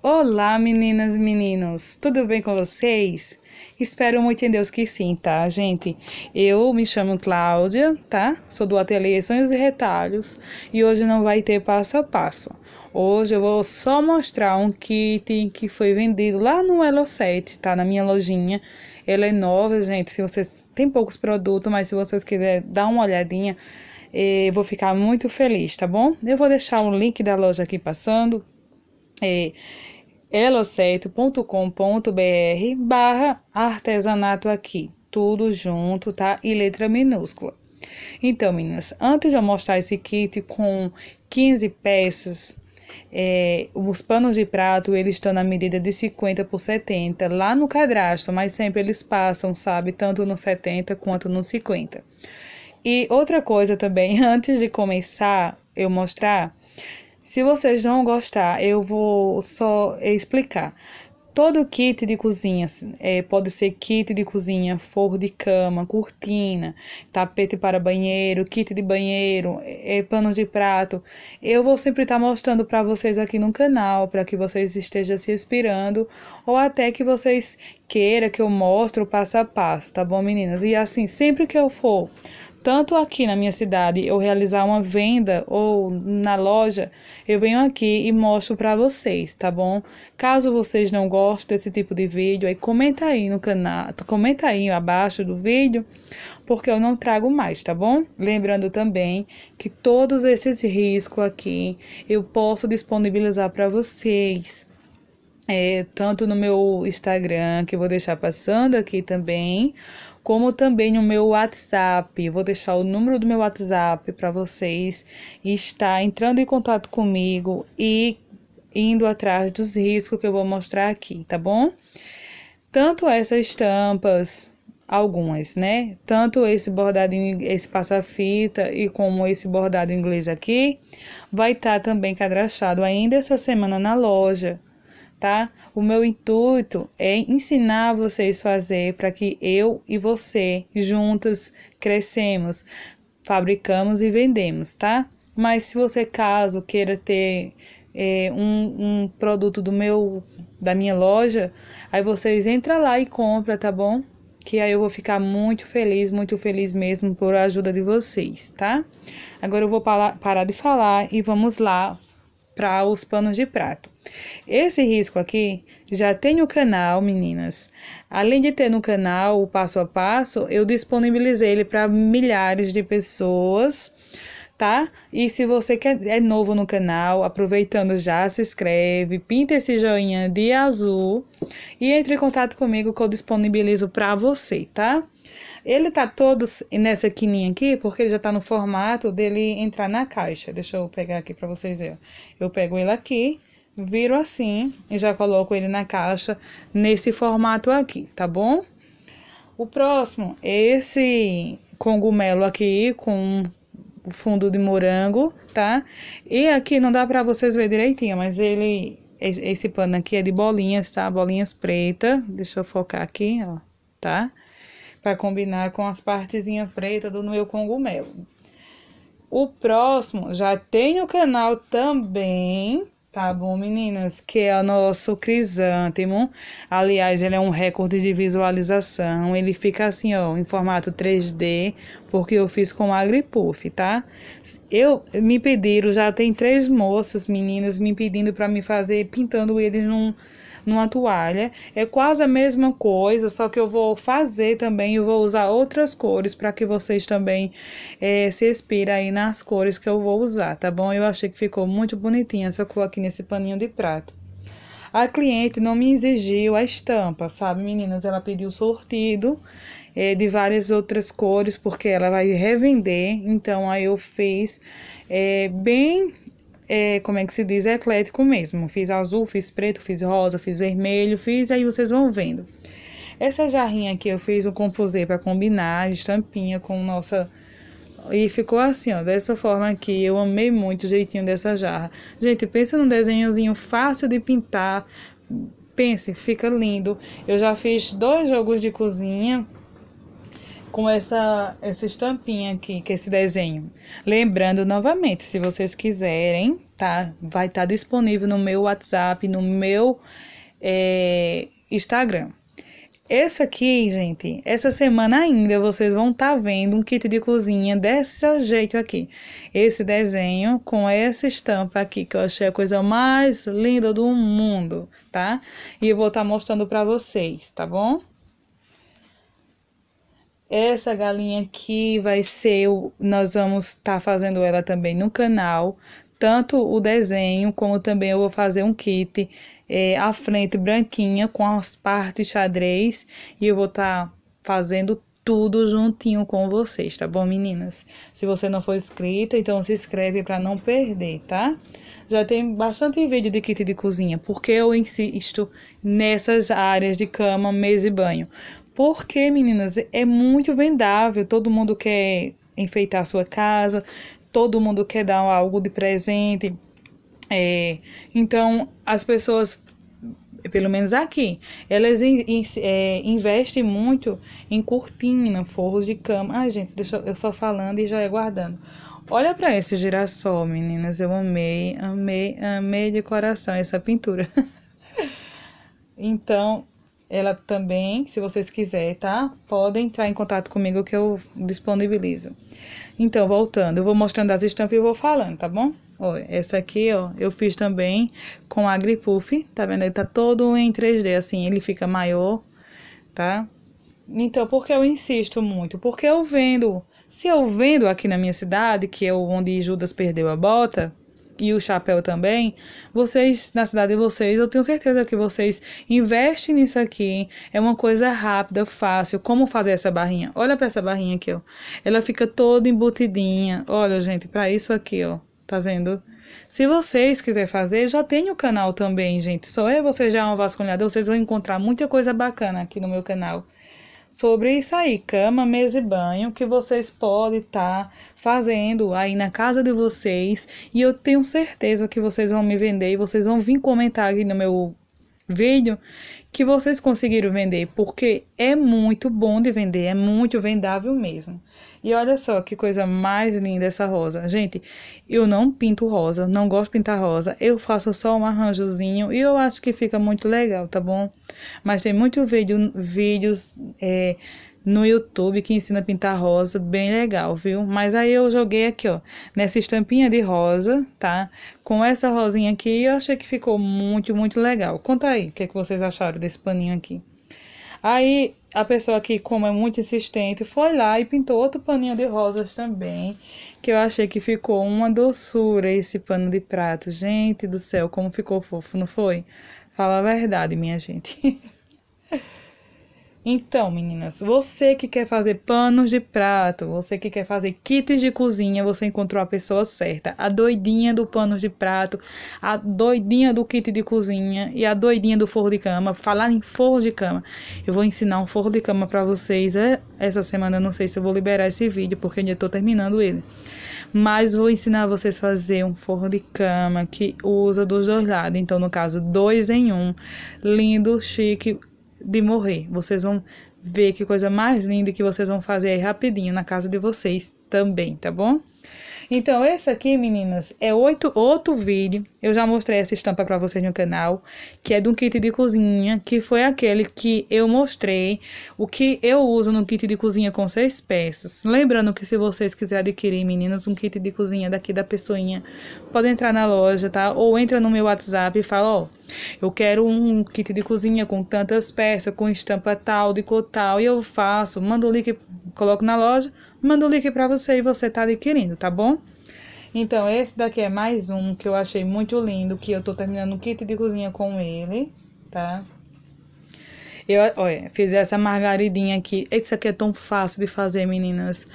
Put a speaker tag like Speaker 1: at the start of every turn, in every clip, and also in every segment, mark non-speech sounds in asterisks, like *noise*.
Speaker 1: Olá, meninas e meninos, tudo bem com vocês? Espero muito em Deus que sim, tá, gente? Eu me chamo Cláudia, tá? Sou do Ateliê Sonhos e Retalhos e hoje não vai ter passo a passo. Hoje eu vou só mostrar um kit que foi vendido lá no Elo7, tá? Na minha lojinha. Ela é nova, gente. Se vocês têm poucos produtos, mas se vocês quiserem dar uma olhadinha, eh, vou ficar muito feliz, tá bom? Eu vou deixar o link da loja aqui passando. Eh, elocete.com.br barra artesanato aqui. Tudo junto, tá? E letra minúscula. Então, meninas, antes de eu mostrar esse kit com 15 peças, é, os panos de prato, eles estão na medida de 50 por 70, lá no cadastro, mas sempre eles passam, sabe? Tanto no 70 quanto no 50. E outra coisa também, *laughs* antes de começar eu mostrar, se vocês não gostar, eu vou só explicar. Todo kit de cozinha, assim, é, pode ser kit de cozinha, forro de cama, cortina, tapete para banheiro, kit de banheiro, é, pano de prato. Eu vou sempre estar tá mostrando para vocês aqui no canal, para que vocês estejam se inspirando, ou até que vocês queiram que eu mostre o passo a passo, tá bom, meninas? E assim, sempre que eu for tanto aqui na minha cidade eu realizar uma venda ou na loja, eu venho aqui e mostro para vocês, tá bom? Caso vocês não gostem desse tipo de vídeo, aí comenta aí no canal, comenta aí abaixo do vídeo, porque eu não trago mais, tá bom? Lembrando também que todos esses riscos aqui eu posso disponibilizar para vocês é, tanto no meu Instagram, que vou deixar passando aqui também, como também no meu WhatsApp. Vou deixar o número do meu WhatsApp para vocês estar entrando em contato comigo e indo atrás dos riscos que eu vou mostrar aqui, tá bom? Tanto essas estampas, algumas, né? Tanto esse bordado, esse passa-fita e como esse bordado inglês aqui, vai estar tá também cadastrado ainda essa semana na loja tá? O meu intuito é ensinar vocês a fazer para que eu e você juntas crescemos, fabricamos e vendemos, tá? Mas se você caso queira ter é, um, um produto do meu da minha loja, aí vocês entra lá e compra, tá bom? que aí eu vou ficar muito feliz, muito feliz mesmo por a ajuda de vocês, tá? Agora eu vou parar de falar e vamos lá para os panos de prato. Esse risco aqui já tem o canal, meninas. Além de ter no canal o passo a passo, eu disponibilizei ele para milhares de pessoas, tá? E se você quer, é novo no canal, aproveitando já, se inscreve, pinta esse joinha de azul e entre em contato comigo que eu disponibilizo para você, tá? Ele tá todo nessa quininha aqui, porque ele já tá no formato dele entrar na caixa. Deixa eu pegar aqui para vocês verem. Eu pego ele aqui, viro assim e já coloco ele na caixa nesse formato aqui, tá bom? O próximo esse cogumelo aqui com fundo de morango, tá? E aqui não dá pra vocês ver direitinho, mas ele... Esse pano aqui é de bolinhas, tá? Bolinhas preta. Deixa eu focar aqui, ó, tá? Tá? para combinar com as partezinhas pretas do meu cogumelo. O próximo já tem o canal também, tá bom, meninas? Que é o nosso crisântemo. Aliás, ele é um recorde de visualização. Ele fica assim, ó, em formato 3D, porque eu fiz com agripuff, tá? Eu me pediram, já tem três moças, meninas, me pedindo para me fazer pintando eles num numa toalha. É quase a mesma coisa, só que eu vou fazer também, eu vou usar outras cores para que vocês também é, se inspirem aí nas cores que eu vou usar, tá bom? Eu achei que ficou muito bonitinha essa cor aqui nesse paninho de prato. A cliente não me exigiu a estampa, sabe, meninas? Ela pediu sortido é, de várias outras cores, porque ela vai revender. Então, aí eu fiz é, bem é, como é que se diz, é eclético mesmo. Fiz azul, fiz preto, fiz rosa, fiz vermelho, fiz, aí vocês vão vendo. Essa jarrinha aqui eu fiz um composê para combinar, estampinha com nossa... E ficou assim, ó, dessa forma aqui. Eu amei muito o jeitinho dessa jarra. Gente, pensa num desenhozinho fácil de pintar. Pense, fica lindo. Eu já fiz dois jogos de cozinha com essa, essa estampinha aqui, que é esse desenho. Lembrando novamente, se vocês quiserem, tá? Vai estar tá disponível no meu WhatsApp, no meu é, Instagram. Essa aqui, gente, essa semana ainda vocês vão estar tá vendo um kit de cozinha desse jeito aqui. Esse desenho com essa estampa aqui, que eu achei a coisa mais linda do mundo, tá? E eu vou estar tá mostrando para vocês, tá bom? Essa galinha aqui vai ser, o, nós vamos estar tá fazendo ela também no canal, tanto o desenho como também eu vou fazer um kit é, a frente branquinha com as partes xadrez e eu vou estar tá fazendo tudo juntinho com vocês, tá bom, meninas? Se você não for inscrita, então se inscreve para não perder, tá? Já tem bastante vídeo de kit de cozinha, porque eu insisto nessas áreas de cama, mesa e banho. Porque, meninas, é muito vendável. Todo mundo quer enfeitar a sua casa, todo mundo quer dar algo de presente. É, então, as pessoas, pelo menos aqui, elas in, in, é, investem muito em cortina, forros de cama. Ai, gente, deixa eu só falando e já é guardando Olha para esse girassol, meninas. Eu amei, amei, amei de coração essa pintura. *laughs* então, ela também, se vocês quiserem, tá? Podem entrar em contato comigo que eu disponibilizo. Então, voltando, eu vou mostrando as estampas e vou falando, tá bom? Ó, essa aqui, ó, eu fiz também com agripuff, tá vendo? Ele tá todo em 3D, assim, ele fica maior, tá? Então, por que eu insisto muito? Porque eu vendo, se eu vendo aqui na minha cidade, que é onde Judas perdeu a bota, e o chapéu também, vocês, na cidade de vocês, eu tenho certeza que vocês investem nisso aqui. Hein? É uma coisa rápida, fácil. Como fazer essa barrinha? Olha para essa barrinha aqui, ó. Ela fica toda embutidinha. Olha, gente, para isso aqui, ó. Tá vendo? Se vocês quiserem fazer, já tem o canal também, gente. Só é você já é uma vasculhada, vocês vão encontrar muita coisa bacana aqui no meu canal sobre isso aí, cama, mesa e banho, que vocês podem estar tá fazendo aí na casa de vocês. E eu tenho certeza que vocês vão me vender e vocês vão vir comentar aqui no meu vídeo que vocês conseguiram vender, porque é muito bom de vender, é muito vendável mesmo. E olha só que coisa mais linda essa rosa. Gente, eu não pinto rosa, não gosto de pintar rosa. Eu faço só um arranjozinho e eu acho que fica muito legal, tá bom? Mas tem muitos vídeo, vídeos é, no YouTube que ensina a pintar rosa, bem legal, viu? Mas aí eu joguei aqui, ó, nessa estampinha de rosa, tá? Com essa rosinha aqui, eu achei que ficou muito, muito legal. Conta aí, o que, é que vocês acharam desse paninho aqui? Aí a pessoa aqui, como é muito insistente, foi lá e pintou outro paninho de rosas também, que eu achei que ficou uma doçura esse pano de prato. Gente do céu, como ficou fofo, não foi? Fala a verdade, minha gente. *laughs* Então, meninas, você que quer fazer panos de prato, você que quer fazer kits de cozinha, você encontrou a pessoa certa. A doidinha do panos de prato, a doidinha do kit de cozinha e a doidinha do forro de cama. Falar em forro de cama, eu vou ensinar um forro de cama para vocês é, essa semana. Eu não sei se eu vou liberar esse vídeo, porque ainda estou terminando ele. Mas vou ensinar vocês a fazer um forro de cama que usa dos dois lados. Então, no caso, dois em um. Lindo, chique, de morrer. Vocês vão ver que coisa mais linda que vocês vão fazer aí rapidinho na casa de vocês também, tá bom? Então, esse aqui, meninas, é oito, outro vídeo. Eu já mostrei essa estampa pra vocês no canal, que é de um kit de cozinha, que foi aquele que eu mostrei, o que eu uso no kit de cozinha com seis peças. Lembrando que se vocês quiserem adquirir, meninas, um kit de cozinha daqui da pessoinha, pode entrar na loja, tá? Ou entra no meu WhatsApp e fala, ó, oh, eu quero um kit de cozinha com tantas peças, com estampa tal, de cor tal, e eu faço, mando o link coloco na loja, mando o link para você e você tá adquirindo, tá bom? Então, esse daqui é mais um que eu achei muito lindo, que eu tô terminando o kit de cozinha com ele, tá? Eu, olha, fiz essa margaridinha aqui. Isso aqui é tão fácil de fazer, meninas.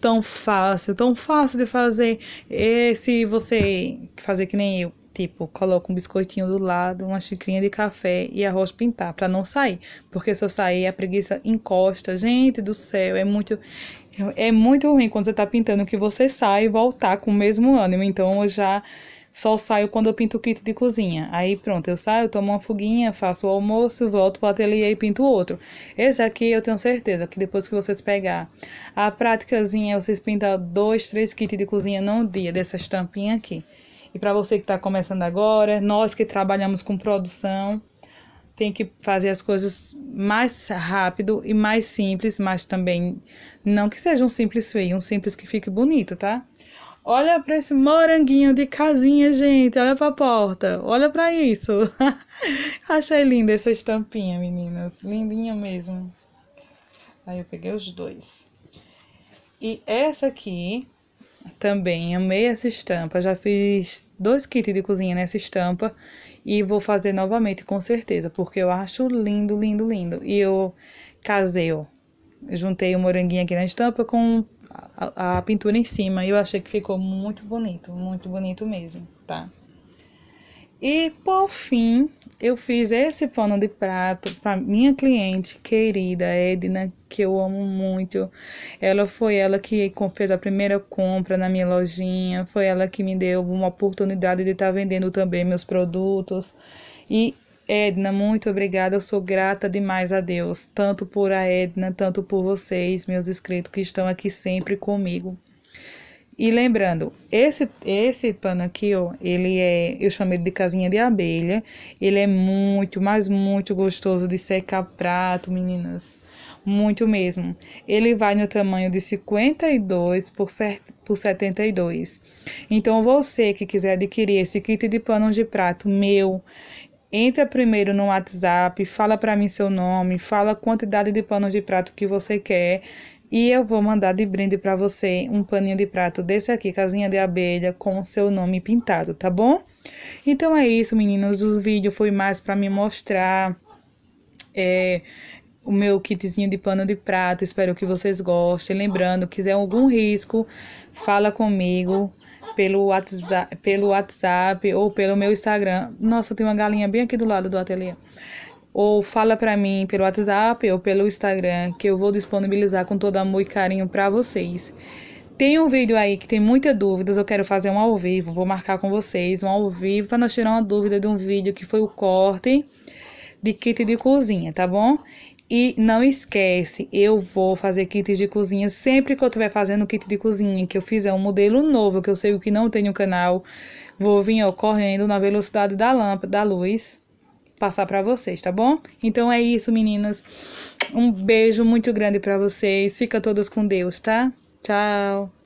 Speaker 1: Tão fácil, tão fácil de fazer. E se você fazer que nem eu, Tipo, coloco um biscoitinho do lado, uma xicrinha de café e arroz pintar para não sair, porque se eu sair a preguiça encosta. Gente do céu, é muito é muito ruim quando você tá pintando que você sai e voltar com o mesmo ânimo. Então eu já só saio quando eu pinto o kit de cozinha. Aí pronto, eu saio, tomo uma foguinha, faço o almoço, volto pro ateliê e pinto outro. Esse aqui eu tenho certeza que depois que vocês pegar a praticazinha, vocês pintam dois, três kits de cozinha num dia dessa estampinha aqui. E para você que está começando agora, nós que trabalhamos com produção, tem que fazer as coisas mais rápido e mais simples, mas também não que seja um simples feio, um simples que fique bonito, tá? Olha para esse moranguinho de casinha, gente. Olha para a porta. Olha para isso. *laughs* Achei linda essa estampinha, meninas. Lindinha mesmo. Aí eu peguei os dois. E essa aqui também. Amei essa estampa. Já fiz dois kits de cozinha nessa estampa e vou fazer novamente com certeza, porque eu acho lindo, lindo, lindo. E eu casei, ó. Juntei o moranguinho aqui na estampa com a, a pintura em cima e eu achei que ficou muito bonito, muito bonito mesmo, tá? E por fim, eu fiz esse pano de prato para minha cliente querida Edna, que eu amo muito. Ela foi ela que fez a primeira compra na minha lojinha, foi ela que me deu uma oportunidade de estar tá vendendo também meus produtos. E Edna, muito obrigada. Eu sou grata demais a Deus, tanto por a Edna, tanto por vocês, meus inscritos que estão aqui sempre comigo. E lembrando, esse, esse pano aqui, ó, ele é, eu chamei de casinha de abelha. Ele é muito, mas muito gostoso de secar prato, meninas. Muito mesmo. Ele vai no tamanho de 52 por, por 72. Então, você que quiser adquirir esse kit de panos de prato meu, entra primeiro no WhatsApp, fala para mim seu nome, fala a quantidade de panos de prato que você quer e eu vou mandar de brinde para você um paninho de prato desse aqui, casinha de abelha, com o seu nome pintado, tá bom? Então é isso, meninas. O vídeo foi mais para me mostrar é, o meu kitzinho de pano de prato. Espero que vocês gostem. Lembrando, quiser algum risco, fala comigo pelo WhatsApp, pelo WhatsApp ou pelo meu Instagram. Nossa, tem uma galinha bem aqui do lado do ateliê ou fala para mim pelo WhatsApp ou pelo Instagram que eu vou disponibilizar com todo amor e carinho para vocês. Tem um vídeo aí que tem muitas dúvidas, eu quero fazer um ao vivo, vou marcar com vocês um ao vivo para nós tirar uma dúvida de um vídeo que foi o corte de kit de cozinha, tá bom? E não esquece, eu vou fazer kits de cozinha sempre que eu estiver fazendo kit de cozinha, que eu fizer um modelo novo, que eu sei o que não tem no canal, vou vir correndo na velocidade da lâmpada, da luz passar para vocês, tá bom? Então é isso, meninas. Um beijo muito grande para vocês. Fica todas com Deus, tá? Tchau.